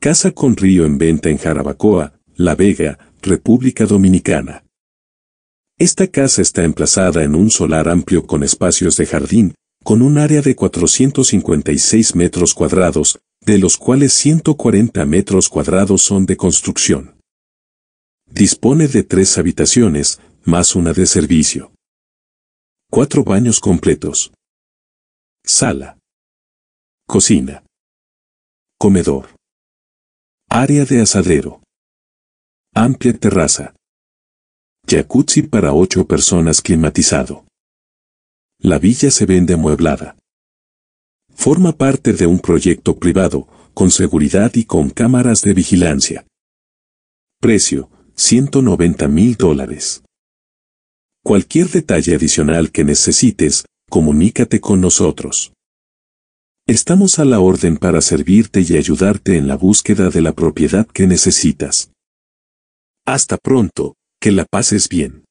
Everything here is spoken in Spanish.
Casa con río en venta en Jarabacoa, La Vega, República Dominicana. Esta casa está emplazada en un solar amplio con espacios de jardín, con un área de 456 metros cuadrados, de los cuales 140 metros cuadrados son de construcción. Dispone de tres habitaciones, más una de servicio. Cuatro baños completos. Sala. Cocina. Comedor. Área de asadero. Amplia terraza. Jacuzzi para ocho personas climatizado. La villa se vende amueblada. Forma parte de un proyecto privado, con seguridad y con cámaras de vigilancia. Precio, 190 mil dólares. Cualquier detalle adicional que necesites, comunícate con nosotros. Estamos a la orden para servirte y ayudarte en la búsqueda de la propiedad que necesitas. Hasta pronto, que la pases bien.